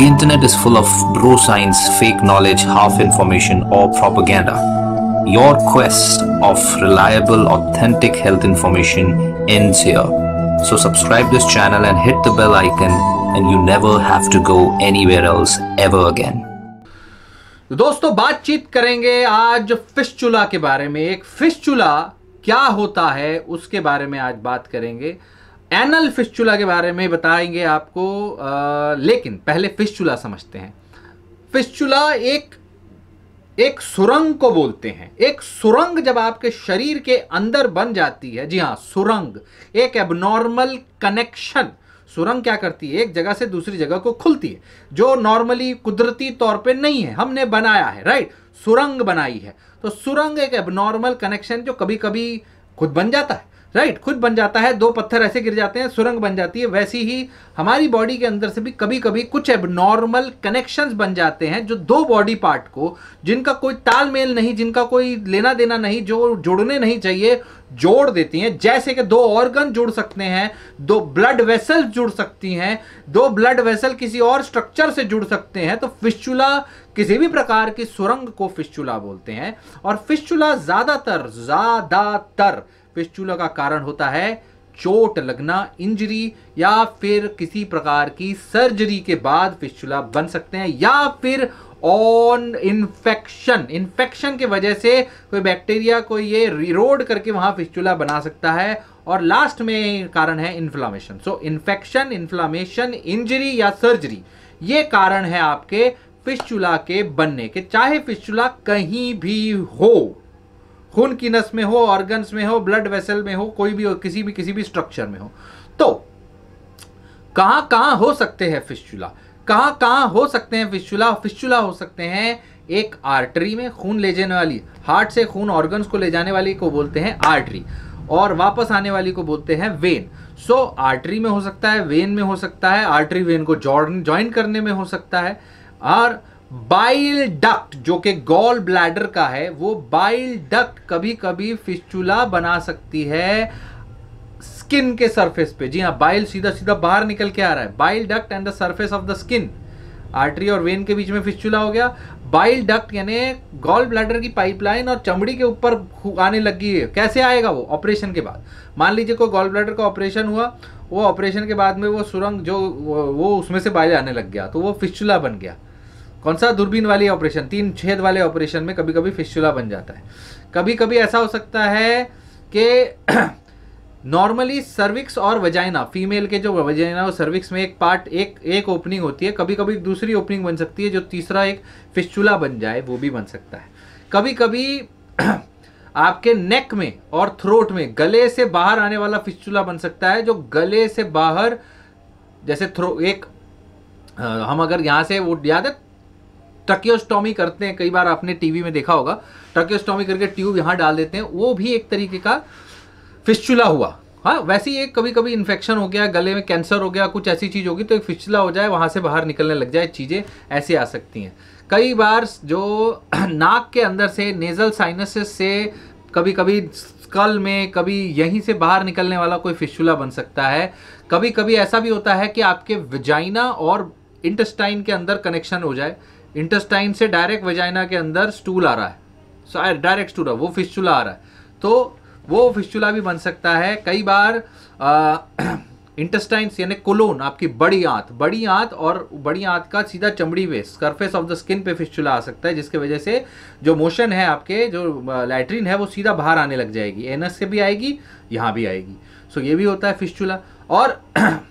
The internet is full of bro science, fake knowledge, half information or propaganda. Your quest of reliable, authentic health information ends here. So subscribe this channel and hit the bell icon and you never have to go anywhere else ever again. दोस्तों बातचीत करेंगे आज fish के बारे में एक fish क्या होता है उसके बारे में आज बात करेंगे एनल फिस्चुला के बारे में बताएंगे आपको आ, लेकिन पहले फिस्चुला समझते हैं फिस्चुला एक एक सुरंग को बोलते हैं एक सुरंग जब आपके शरीर के अंदर बन जाती है जी हाँ सुरंग एक एबनॉर्मल कनेक्शन सुरंग क्या करती है एक जगह से दूसरी जगह को खुलती है जो नॉर्मली कुदरती तौर पे नहीं है हमने बनाया है राइट सुरंग बनाई है तो सुरंग एक एबनॉर्मल कनेक्शन जो कभी कभी खुद बन जाता है राइट खुद बन जाता है दो पत्थर ऐसे गिर जाते हैं सुरंग बन जाती है वैसी ही हमारी बॉडी के अंदर से भी कभी कभी कुछ एबनॉर्मल कनेक्शंस बन जाते हैं जो दो बॉडी पार्ट को जिनका कोई तालमेल नहीं जिनका कोई लेना देना नहीं जो जुड़ने नहीं चाहिए जोड़ देती हैं जैसे कि दो ऑर्गन जुड़ सकते हैं दो ब्लड वेसल जुड़ सकती हैं दो ब्लड वेसल किसी और स्ट्रक्चर से जुड़ सकते हैं तो फिस्चुला किसी भी प्रकार की सुरंग को फिस्चुला बोलते हैं और फिस्चुला ज़्यादातर ज़्यादातर फिस्चूला का कारण होता है चोट लगना इंजरी या फिर किसी प्रकार की सर्जरी के बाद फिस्चुला बन सकते हैं या फिर ऑन इन्फेक्शन इन्फेक्शन के वजह से कोई बैक्टीरिया को ये रिरोड करके वहाँ फिस्चुला बना सकता है और लास्ट में कारण है inflammation so infection inflammation injury या सर्जरी ये कारण है आपके फिस्चुला के बनने के चाहे फिस्चुला कहीं भी हो खून की नस में हो ऑर्गन्स में हो ब्लड वेसल में हो कोई भी हो किसी भी किसी भी स्ट्रक्चर में हो तो कहाँ कहाँ हो सकते हैं फिस्चुला कहाँ कहाँ हो सकते हैं फिस्चुला फिस्चुला हो सकते हैं एक आर्टरी में खून ले जाने वाली हार्ट से खून ऑर्गन्स को ले जाने वाली को बोलते हैं आर्टरी और वापस आने वाली को बोलते हैं वेन सो so, आर्टरी में हो सकता है वेन में हो सकता है आर्टरी वेन को जॉइन करने में हो सकता है और बाइल डक्ट जो कि गॉल ब्लैडर का है वो बाइल डक्ट कभी कभी फिस्चूला बना सकती है स्किन के सरफेस पे जी हाँ बाइल सीधा सीधा बाहर निकल के आ रहा है bile duct and the surface of the skin artery और वेन के बीच में फिस्चूला हो गया बाइल डक्ट यानी गॉल ब्लैडर की पाइपलाइन और चमड़ी के ऊपर आने लगी है कैसे आएगा वो ऑपरेशन के बाद मान लीजिए कोई गॉल ब्लैडर का ऑपरेशन हुआ वो ऑपरेशन के बाद में वो सुरंग जो वो उसमें से बाइल आने लग गया तो वो फिस्चूला बन गया कौन सा दूरबीन वाले ऑपरेशन तीन छेद वाले ऑपरेशन में कभी कभी फिस्चुला बन जाता है कभी कभी ऐसा हो सकता है कि नॉर्मली सर्विक्स और वजाइना फीमेल के जो वजाइना और सर्विक्स में एक पार्ट एक एक ओपनिंग होती है कभी कभी दूसरी ओपनिंग बन सकती है जो तीसरा एक फिस्चुला बन जाए वो भी बन सकता है कभी कभी आपके नेक में और थ्रोट में गले से बाहर आने वाला फिस्चुला बन सकता है जो गले से बाहर जैसे थ्रो एक हम अगर यहाँ से वो याद है टक्योस्टॉमी करते हैं कई बार आपने टीवी में देखा होगा टक्योस्टॉमी करके ट्यूब यहाँ डाल देते हैं वो भी एक तरीके का फिस्चुला हुआ हाँ वैसे ही एक कभी कभी इन्फेक्शन हो गया गले में कैंसर हो गया कुछ ऐसी चीज़ होगी तो एक फिस्चुला हो जाए वहाँ से बाहर निकलने लग जाए चीज़ें ऐसी आ सकती हैं कई बार जो नाक के अंदर से नेज़ल साइनसेस से कभी कभी स्कल में कभी यहीं से बाहर निकलने वाला कोई फिस्चुला बन सकता है कभी कभी ऐसा भी होता है कि आपके विजाइना और इंटेस्टाइन के अंदर कनेक्शन हो जाए इंटेस्टाइन से डायरेक्ट वेजाइना के अंदर स्टूल आ रहा है डायरेक्ट स्टूल वो फिस्चुला आ रहा है तो वो फिस्चुला भी बन सकता है कई बार इंटेस्टाइन्स यानी कोलोन आपकी बड़ी आंत बड़ी आंत और बड़ी आंत का सीधा चमड़ी पे सरफेस ऑफ द स्किन पे फिस्चुला आ सकता है जिसके वजह से जो मोशन है आपके जो लैट्रिन है वो सीधा बाहर आने लग जाएगी एनएस से भी आएगी यहाँ भी आएगी सो ये भी होता है फिस्चुला और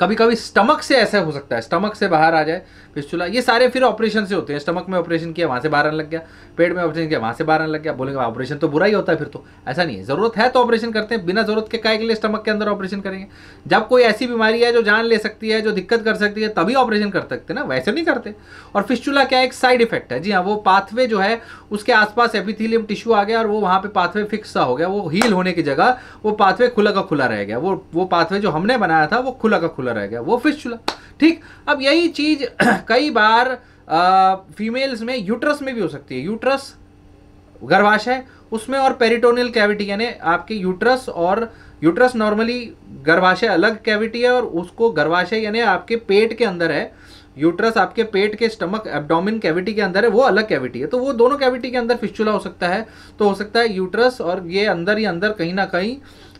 कभी कभी स्टमक से ऐसा हो सकता है स्टमक से बाहर आ जाए पिस्टुला ये सारे फिर ऑपरेशन से होते हैं स्टमक में ऑपरेशन किया वहाँ से बाहर आने लग गया पेट में ऑपरेशन किया वहाँ से बाहर आने लग गया बोलेंगे ऑपरेशन तो बुरा ही होता है फिर तो ऐसा नहीं है ज़रूरत है तो ऑपरेशन करते हैं बिना ज़रूरत के काय के लिए स्टमक के अंदर ऑपरेशन करेंगे जब कोई ऐसी बीमारी है जो जान ले सकती है जो दिक्कत कर सकती है तभी ऑपरेशन कर सकते ना वैसे नहीं करते और फिस्टुला क्या एक साइड इफेक्ट है जी हाँ वो पाथवे जो है उसके आसपास एपिथीलियम टिश्यू आ गया और वो वहाँ पर पाथवे फिक्स सा हो गया वो हील होने की जगह वो पाथवे खुला का खुला रह गया वो वो पाथवे जो हमने बनाया था वो खुला का खुला चूल्हा रह गया वो फिश चूल्हा ठीक अब यही चीज कई बार फीमेल्स में यूट्रस में भी हो सकती है यूट्रस गर्भाशय उसमें और पेरिटोनियल कैविटी यानी आपके यूट्रस और यूट्रस नॉर्मली गर्भाशय अलग कैविटी है और उसको गर्भाशय यानी आपके पेट के अंदर है यूट्रस आपके पेट के स्टमक एब्डोमिन कैविटी के अंदर है वो अलग कैविटी है तो वो दोनों कैविटी के अंदर फिस्चुला हो सकता है तो हो सकता है यूट्रस और ये अंदर ही अंदर कहीं ना कहीं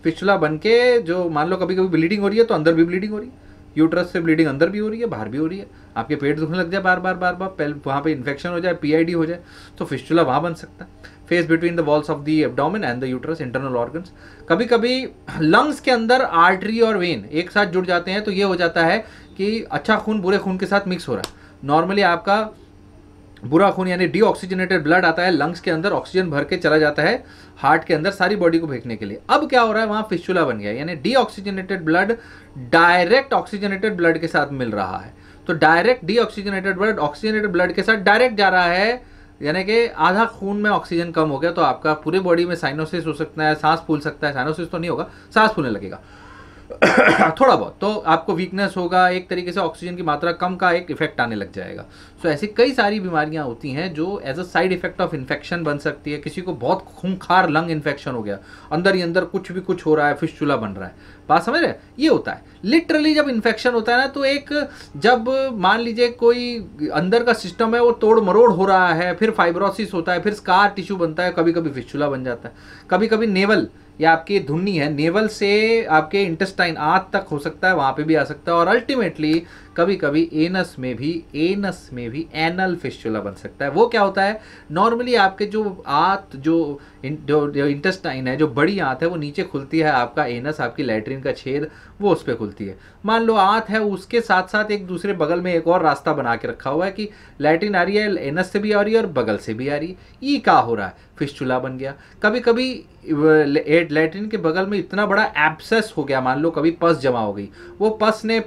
पिछला बन के जो मान लो कभी कभी ब्लीडिंग हो रही है तो अंदर भी ब्लीडिंग हो रही है यूट्रस से ब्लीडिंग अंदर भी हो रही है बाहर भी हो रही है आपके पेट दुखने लग जाए बार बार बार बार पहले वहाँ पर इन्फेक्शन हो जाए पी हो जाए तो फिस्टुला वहाँ बन सकता है face between the walls of the abdomen and the uterus internal organs कभी कभी लंग्स के अंदर आर्टरी और वेन एक साथ जुड़ जाते हैं तो ये हो जाता है कि अच्छा खून बुरे खून के साथ मिक्स हो रहा है नॉर्मली आपका बुरा खून यानी डीऑक्सीजनेटेड ब्लड आता है लंग्स के अंदर ऑक्सीजन भर के चला जाता है हार्ट के अंदर सारी बॉडी को फेंकने के लिए अब क्या हो रहा है वहां फिस्चुला बन गया यानी deoxygenated blood direct oxygenated blood के साथ मिल रहा है तो direct deoxygenated blood oxygenated blood के साथ डायरेक्ट जा रहा है यानी कि आधा खून में ऑक्सीजन कम हो गया तो आपका पूरे बॉडी में साइनोसिस हो सकता है सांस फूल सकता है साइनोसिस तो नहीं होगा सांस फूलने लगेगा थोड़ा बहुत तो आपको वीकनेस होगा एक तरीके से ऑक्सीजन की मात्रा कम का एक इफेक्ट आने लग जाएगा तो ऐसी कई सारी बीमारियां होती हैं जो as a side effect of infection बन सकती है किसी को बहुत खूंखार लंग इन्फेक्शन हो गया अंदर ही अंदर कुछ भी कुछ हो रहा है फिशचूला बन रहा है बात समझ रहे ये होता है लिटरली जब इन्फेक्शन होता है ना तो एक जब मान लीजिए कोई अंदर का सिस्टम है वो तोड़ मरोड़ हो रहा है फिर फाइब्रोसिस होता है फिर स्कार टिश्यू बनता है कभी कभी फिशचूला बन जाता है कभी कभी नेवल या आपके धुन्नी है नेवल से आपके इंटेस्टाइन आंत तक हो सकता है वहाँ पे भी आ सकता है और अल्टीमेटली कभी कभी एनस में भी एनस में भी भी एनल फिस्चुला बन सकता है वो क्या होता है नॉर्मली आपके जो आंत जो जो इंटेस्टाइन है जो बड़ी आंत है वो नीचे खुलती है आपका एनस आपकी लेटरिन का छेद वो उस पर खुलती है मान लो आंत है उसके साथ साथ एक दूसरे बगल में एक और रास्ता बना के रखा हुआ है कि लेटरिन आ रही है एनस से भी आ रही है और बगल से भी आ रही है ई का हो रहा है फिस्चुला बन गया कभी कभी लेटरिन के बगल में इतना बड़ा एब्सेस हो गया मान लो कभी पस जमा हो गई वो पस ने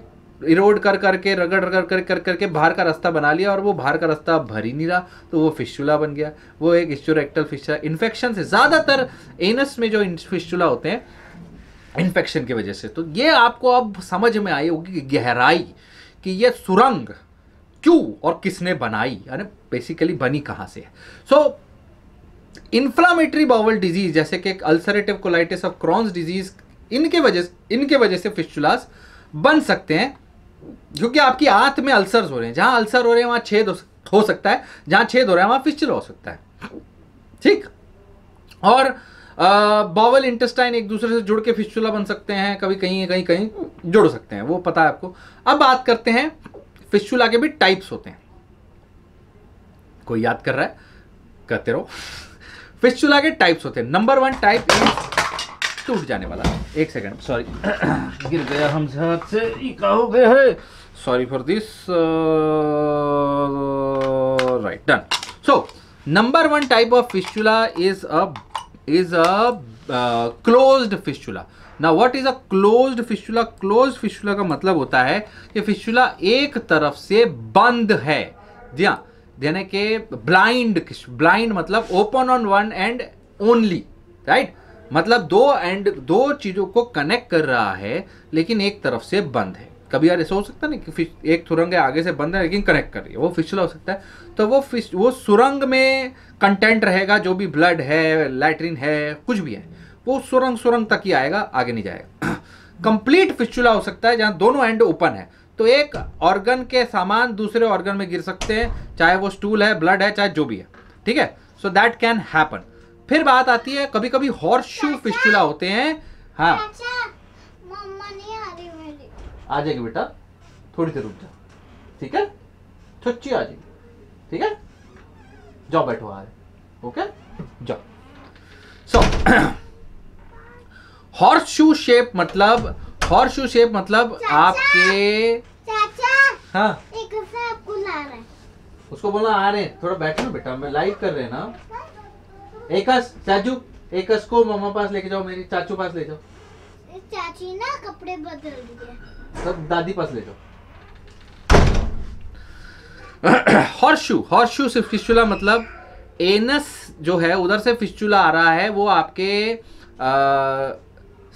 इरोड कर करके रगड़ रगड़ कर कर करके बाहर का रास्ता बना लिया और वो बाहर का रास्ता भर ही नहीं रहा तो वो फिस्टुला बन गया वो एक स्टोरेक्टल फिस्टुला इन्फेक्शन से ज़्यादातर एनस में जो फिस्टुला होते हैं इन्फेक्शन की वजह से तो ये आपको अब समझ में आई होगी गहराई कि ये सुरंग क्यों और किसने बनाई यानी बेसिकली बनी कहाँ से है सो इन्फ्लामेटरी बाउल डिजीज जैसे कि ulcerative colitis of Crohn's disease इनके वजह इनके वजह से फिस्टुलास बन सकते हैं क्योंकि आपकी आंत में अल्सर हो रहे हैं जहां अल्सर हो रहे हैं वहां छेद हो सकता है जहां छेद हो रहा है वहां फिस्चुला हो सकता है ठीक और बावल इंटेस्टाइन एक दूसरे से जुड़ के फिस्चुला बन सकते हैं कभी कहीं कहीं कहीं जुड़ सकते हैं वो पता है आपको अब बात करते हैं फिस्चुला के भी टाइप्स होते हैं कोई याद कर रहा है कहते रहो फिस्चुला के टाइप्स होते हैं नंबर वन टाइप इज टूट जाने वाला है एक सेकंड सॉरी गिर गया हम हाथ से इका हो गया है sorry for this right done so number one type of fistula is a is a closed fistula ना what is a closed fistula close fistula का मतलब होता है कि फिस्चुला एक तरफ से बंद है जी हाँ यानी कि ब्लाइंड ब्लाइंड मतलब open on one end only right मतलब दो एंड दो चीज़ों को कनेक्ट कर रहा है लेकिन एक तरफ से बंद है कभी यार ऐसा हो सकता है ना कि एक सुरंग है आगे से बंद है लेकिन कनेक्ट कर रही है वो फिशला हो सकता है तो वो फिश वो सुरंग में कंटेंट रहेगा जो भी ब्लड है लैटरिन है कुछ भी है वो सुरंग सुरंग तक ही आएगा आगे नहीं जाएगा कंप्लीट फिस्चुला हो सकता है जहाँ दोनों एंड ओपन है तो एक ऑर्गन के सामान दूसरे ऑर्गन में गिर सकते हैं चाहे वो स्टूल है ब्लड है चाहे जो भी है ठीक है सो दैट कैन हैपन फिर बात आती है कभी कभी हॉर्स शू फिस्टूला होते हैं हाँ आ जाएगी बेटा थोड़ी देर रुक जा ठीक है छुच्ची आ जाएगी ठीक है जाओ बैठो आ रहे ओके जाओ सो हॉर्स शू शेप मतलब हॉर्स शू शेप मतलब आपके चाचा हाँ एक आपको ला रहा उसको बोलना आ रहे थोड़ा बैठो ना बेटा मैं लाइव कर रहे हैं ना हाँ, एकस चाचू एकस को मामा पास लेके जाओ मेरी चाचू पास ले जाओ चाची ना कपड़े बदल दिए सब दादी पास ले जाओ हॉर्शू हॉर्शू से फिस्चुला मतलब एनस जो है उधर से फिस्चुला आ रहा है वो आपके आ,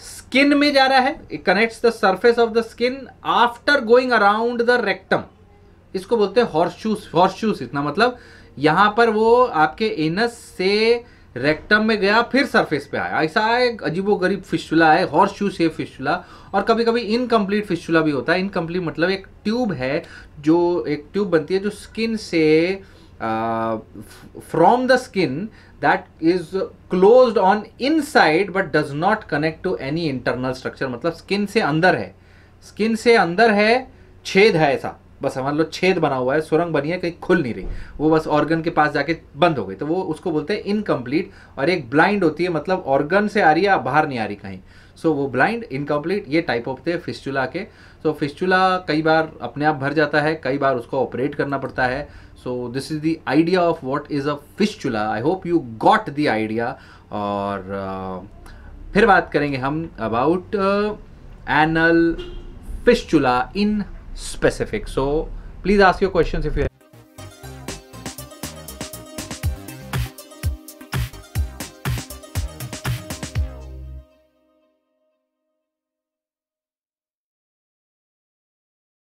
स्किन में जा रहा है it connects the surface of the skin after going around the rectum इसको बोलते हैं हॉर्शू हॉर्शूस इतना मतलब यहां पर वो आपके एनस से रेक्टम में गया फिर सरफेस पे आया ऐसा है अजीबो गरीब फिशुला है हॉर्स शू से फिशुला और कभी कभी इनकम्प्लीट फिशुला भी होता है इनकम्प्लीट मतलब एक ट्यूब है जो एक ट्यूब बनती है जो स्किन से from the skin that is close on inside but does not connect to any internal structure मतलब स्किन से अंदर है स्किन से अंदर है छेद है ऐसा बस हमारे लो छेद बना हुआ है सुरंग बनी है कहीं खुल नहीं रही वो बस ऑर्गन के पास जाके बंद हो गई तो वो उसको बोलते हैं इनकम्प्लीट और एक ब्लाइंड होती है मतलब ऑर्गन से आ रही है बाहर नहीं आ रही कहीं सो so, वो ब्लाइंड इनकम्प्लीट ये टाइप ऑफ थे फिस्चुला के सो so, फिस्चुला कई बार अपने आप भर जाता है कई बार उसको ऑपरेट करना पड़ता है so this is the idea of what is a fistula I hope you got the idea और uh, फिर बात करेंगे हम about anal fistula in specific so please ask your questions if you